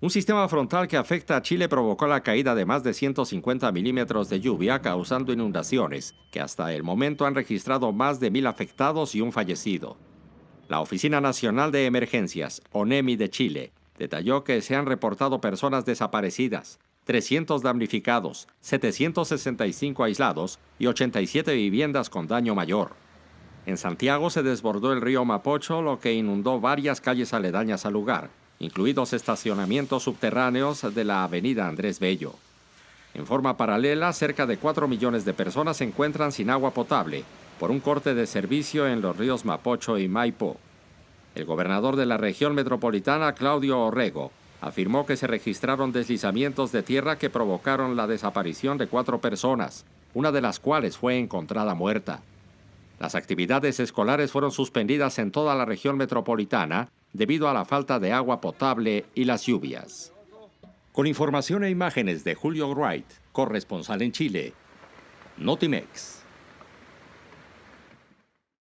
Un sistema frontal que afecta a Chile provocó la caída de más de 150 milímetros de lluvia, causando inundaciones, que hasta el momento han registrado más de mil afectados y un fallecido. La Oficina Nacional de Emergencias, ONEMI de Chile, detalló que se han reportado personas desaparecidas, 300 damnificados, 765 aislados y 87 viviendas con daño mayor. En Santiago se desbordó el río Mapocho, lo que inundó varias calles aledañas al lugar, incluidos estacionamientos subterráneos de la avenida Andrés Bello. En forma paralela, cerca de 4 millones de personas se encuentran sin agua potable por un corte de servicio en los ríos Mapocho y Maipo. El gobernador de la región metropolitana, Claudio Orrego, afirmó que se registraron deslizamientos de tierra que provocaron la desaparición de cuatro personas, una de las cuales fue encontrada muerta. Las actividades escolares fueron suspendidas en toda la región metropolitana debido a la falta de agua potable y las lluvias. Con información e imágenes de Julio Wright, corresponsal en Chile, Notimex.